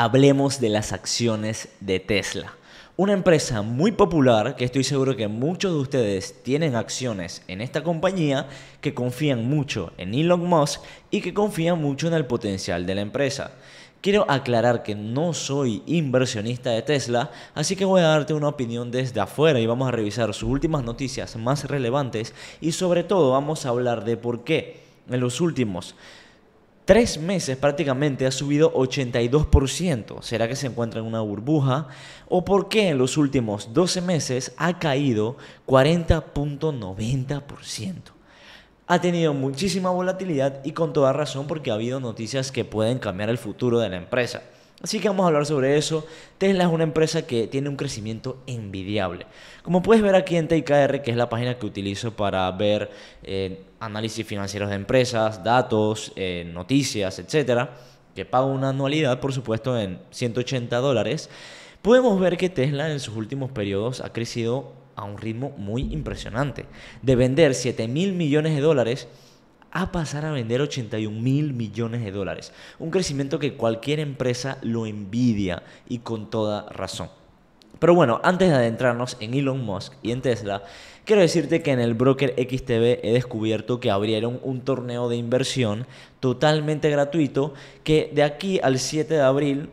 hablemos de las acciones de Tesla. Una empresa muy popular que estoy seguro que muchos de ustedes tienen acciones en esta compañía, que confían mucho en Elon Musk y que confían mucho en el potencial de la empresa. Quiero aclarar que no soy inversionista de Tesla, así que voy a darte una opinión desde afuera y vamos a revisar sus últimas noticias más relevantes y sobre todo vamos a hablar de por qué en los últimos tres meses prácticamente ha subido 82%. ¿Será que se encuentra en una burbuja? ¿O por qué en los últimos 12 meses ha caído 40.90%? Ha tenido muchísima volatilidad y con toda razón porque ha habido noticias que pueden cambiar el futuro de la empresa. Así que vamos a hablar sobre eso. Tesla es una empresa que tiene un crecimiento envidiable. Como puedes ver aquí en TKR, que es la página que utilizo para ver eh, análisis financieros de empresas, datos, eh, noticias, etcétera, que pago una anualidad, por supuesto, en 180 dólares, podemos ver que Tesla en sus últimos periodos ha crecido a un ritmo muy impresionante. De vender 7 mil millones de dólares a pasar a vender 81 mil millones de dólares. Un crecimiento que cualquier empresa lo envidia y con toda razón. Pero bueno, antes de adentrarnos en Elon Musk y en Tesla, quiero decirte que en el broker XTB he descubierto que abrieron un torneo de inversión totalmente gratuito que de aquí al 7 de abril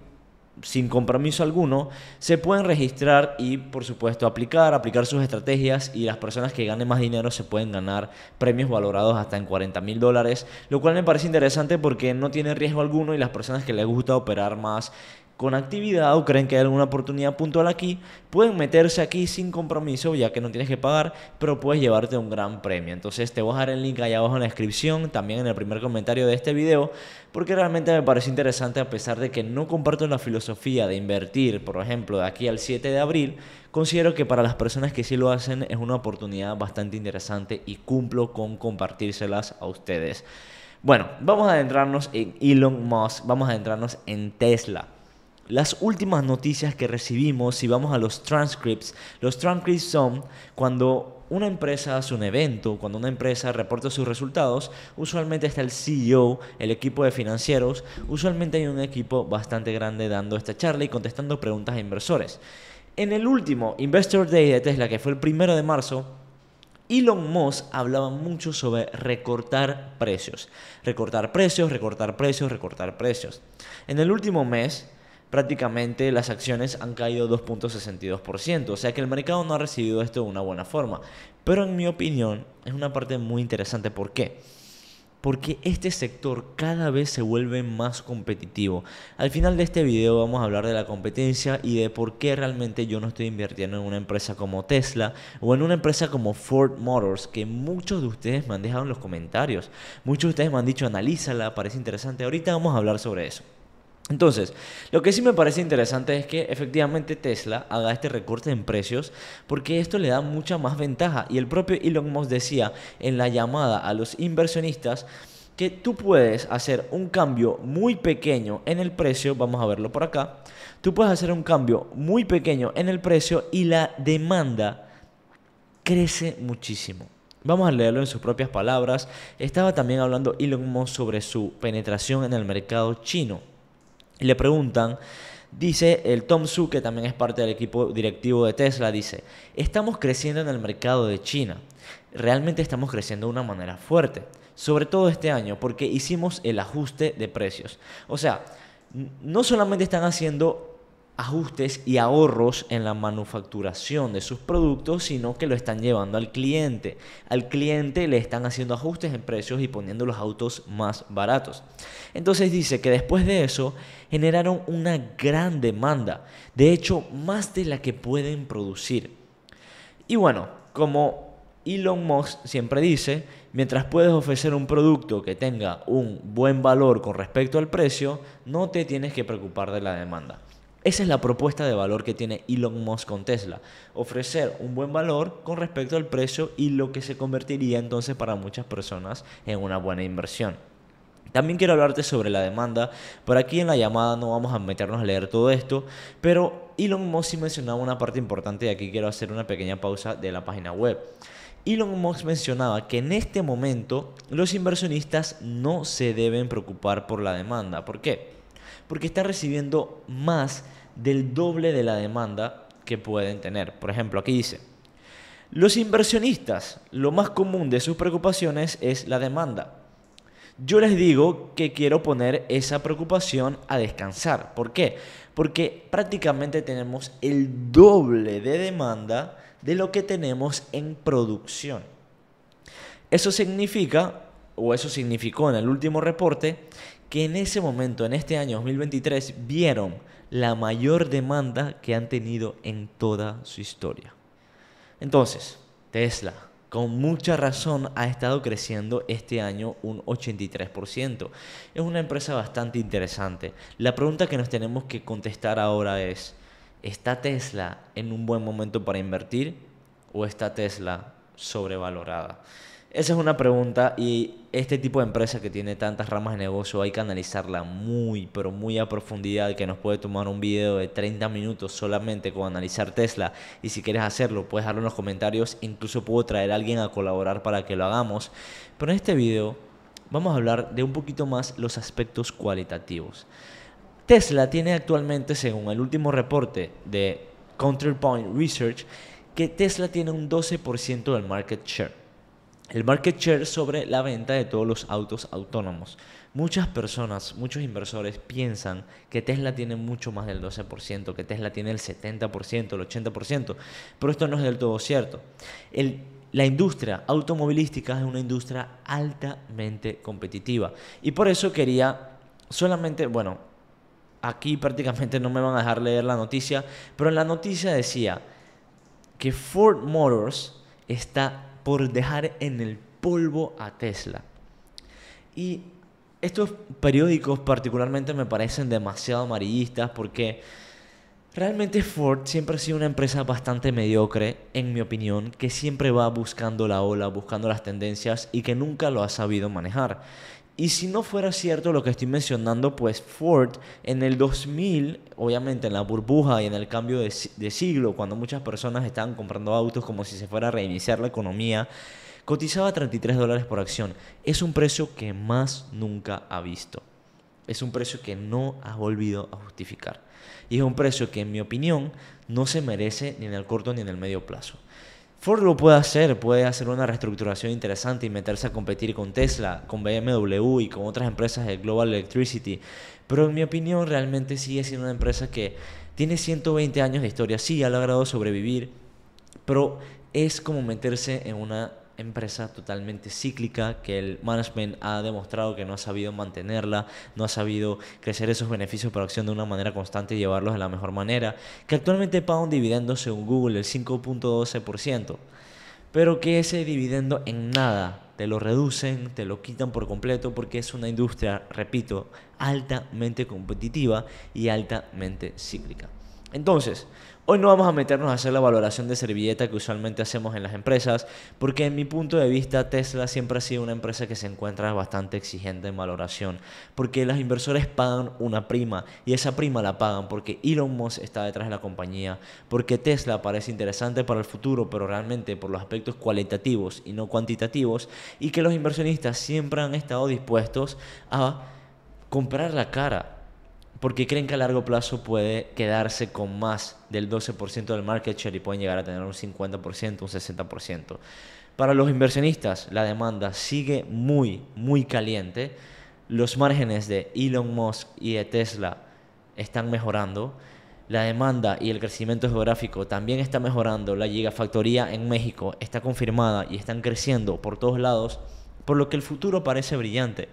sin compromiso alguno, se pueden registrar y por supuesto aplicar, aplicar sus estrategias y las personas que ganen más dinero se pueden ganar premios valorados hasta en 40 mil dólares, lo cual me parece interesante porque no tiene riesgo alguno y las personas que les gusta operar más con actividad o creen que hay alguna oportunidad puntual aquí, pueden meterse aquí sin compromiso, ya que no tienes que pagar, pero puedes llevarte un gran premio. Entonces te voy a dejar el link allá abajo en la descripción, también en el primer comentario de este video, porque realmente me parece interesante a pesar de que no comparto la filosofía de invertir, por ejemplo, de aquí al 7 de abril, considero que para las personas que sí lo hacen es una oportunidad bastante interesante y cumplo con compartírselas a ustedes. Bueno, vamos a adentrarnos en Elon Musk, vamos a adentrarnos en Tesla las últimas noticias que recibimos, si vamos a los transcripts, los transcripts son cuando una empresa hace un evento, cuando una empresa reporta sus resultados, usualmente está el CEO, el equipo de financieros, usualmente hay un equipo bastante grande dando esta charla y contestando preguntas a inversores. En el último Investor Day de Tesla, que fue el primero de marzo, Elon Musk hablaba mucho sobre recortar precios. Recortar precios, recortar precios, recortar precios. En el último mes, prácticamente las acciones han caído 2.62%, o sea que el mercado no ha recibido esto de una buena forma. Pero en mi opinión es una parte muy interesante. ¿Por qué? Porque este sector cada vez se vuelve más competitivo. Al final de este video vamos a hablar de la competencia y de por qué realmente yo no estoy invirtiendo en una empresa como Tesla o en una empresa como Ford Motors, que muchos de ustedes me han dejado en los comentarios. Muchos de ustedes me han dicho analízala, parece interesante. Ahorita vamos a hablar sobre eso. Entonces, lo que sí me parece interesante es que efectivamente Tesla haga este recorte en precios porque esto le da mucha más ventaja. Y el propio Elon Musk decía en la llamada a los inversionistas que tú puedes hacer un cambio muy pequeño en el precio, vamos a verlo por acá, tú puedes hacer un cambio muy pequeño en el precio y la demanda crece muchísimo. Vamos a leerlo en sus propias palabras. Estaba también hablando Elon Musk sobre su penetración en el mercado chino le preguntan, dice el Tom Su, que también es parte del equipo directivo de Tesla, dice, estamos creciendo en el mercado de China. Realmente estamos creciendo de una manera fuerte, sobre todo este año, porque hicimos el ajuste de precios. O sea, no solamente están haciendo ajustes y ahorros en la manufacturación de sus productos, sino que lo están llevando al cliente. Al cliente le están haciendo ajustes en precios y poniendo los autos más baratos. Entonces dice que después de eso generaron una gran demanda, de hecho más de la que pueden producir. Y bueno, como Elon Musk siempre dice, mientras puedes ofrecer un producto que tenga un buen valor con respecto al precio, no te tienes que preocupar de la demanda. Esa es la propuesta de valor que tiene Elon Musk con Tesla. Ofrecer un buen valor con respecto al precio y lo que se convertiría entonces para muchas personas en una buena inversión. También quiero hablarte sobre la demanda. Por aquí en la llamada no vamos a meternos a leer todo esto, pero Elon Musk sí mencionaba una parte importante y aquí quiero hacer una pequeña pausa de la página web. Elon Musk mencionaba que en este momento los inversionistas no se deben preocupar por la demanda. ¿Por qué? porque está recibiendo más del doble de la demanda que pueden tener. Por ejemplo, aquí dice, los inversionistas, lo más común de sus preocupaciones es la demanda. Yo les digo que quiero poner esa preocupación a descansar. ¿Por qué? Porque prácticamente tenemos el doble de demanda de lo que tenemos en producción. Eso significa o eso significó en el último reporte, que en ese momento, en este año 2023, vieron la mayor demanda que han tenido en toda su historia. Entonces, Tesla, con mucha razón, ha estado creciendo este año un 83%. Es una empresa bastante interesante. La pregunta que nos tenemos que contestar ahora es, ¿está Tesla en un buen momento para invertir o está Tesla sobrevalorada? Esa es una pregunta y este tipo de empresa que tiene tantas ramas de negocio hay que analizarla muy, pero muy a profundidad, que nos puede tomar un video de 30 minutos solamente con analizar Tesla. Y si quieres hacerlo, puedes dejarlo en los comentarios. Incluso puedo traer a alguien a colaborar para que lo hagamos. Pero en este video vamos a hablar de un poquito más los aspectos cualitativos. Tesla tiene actualmente, según el último reporte de Counterpoint Research, que Tesla tiene un 12% del market share el market share sobre la venta de todos los autos autónomos. Muchas personas, muchos inversores piensan que Tesla tiene mucho más del 12%, que Tesla tiene el 70%, el 80%, pero esto no es del todo cierto. la industria automovilística es una industria altamente competitiva. Y por eso quería solamente, bueno, aquí prácticamente no me van a dejar leer la noticia, pero en la noticia decía que Ford Motors está por dejar en el polvo a Tesla. Y estos periódicos particularmente me parecen demasiado amarillistas porque realmente Ford siempre ha sido una empresa bastante mediocre, en mi opinión, que siempre va buscando la ola, buscando las tendencias y que nunca lo ha sabido manejar. Y si no fuera cierto lo que estoy mencionando, pues Ford en el 2000, obviamente en la burbuja y en el cambio de, siglo, cuando muchas personas estaban comprando autos como si se fuera a reiniciar la economía, cotizaba 33 dólares por acción. Es un precio que más nunca ha visto. Es un precio que no ha volvido a justificar. Y es un precio que en mi opinión no se merece ni en el corto ni en el medio plazo. Ford lo puede hacer, puede hacer una reestructuración interesante y meterse a competir con Tesla, con BMW y con otras empresas de Global Electricity, pero en mi opinión realmente sigue siendo una empresa que tiene 120 años de historia, sí ha logrado sobrevivir, pero es como meterse en una empresa totalmente cíclica que el management ha demostrado que no ha sabido mantenerla, no ha sabido crecer esos beneficios por acción de una manera constante y llevarlos de la mejor manera, que actualmente paga un dividendo según Google el 5.12%, pero que ese dividendo en nada te lo reducen, te lo quitan por completo porque es una industria, repito, altamente competitiva y altamente cíclica. Entonces, hoy no vamos a meternos a hacer la valoración de servilleta que usualmente hacemos en las empresas, porque en mi punto de vista Tesla siempre ha sido una empresa que se encuentra bastante exigente en valoración, porque los inversores pagan una prima y esa prima la pagan porque Elon Musk está detrás de la compañía, porque Tesla parece interesante para el futuro, pero realmente por los aspectos cualitativos y no cuantitativos, y que los inversionistas siempre han estado dispuestos a comprar la cara porque creen que a largo plazo puede quedarse con más del 12% del market share y pueden llegar a tener un 50%, un 60%. Para los inversionistas, la demanda sigue muy, muy caliente. Los márgenes de Elon Musk y de Tesla están mejorando. La demanda y el crecimiento geográfico también está mejorando. La gigafactoría en México está confirmada y están creciendo por todos lados, por lo que el futuro parece brillante.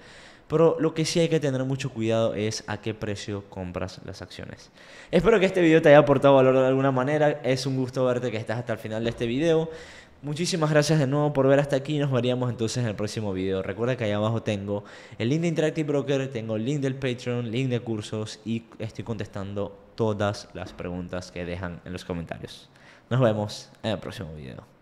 Pero lo que sí hay que tener mucho cuidado es a qué precio compras las acciones. Espero que este video te haya aportado valor de alguna manera. Es un gusto verte que estás hasta el final de este video. Muchísimas gracias de nuevo por ver hasta aquí. Nos veríamos entonces en el próximo video. Recuerda que ahí abajo tengo el link de Interactive Broker, tengo el link del Patreon, link de cursos y estoy contestando todas las preguntas que dejan en los comentarios. Nos vemos en el próximo video.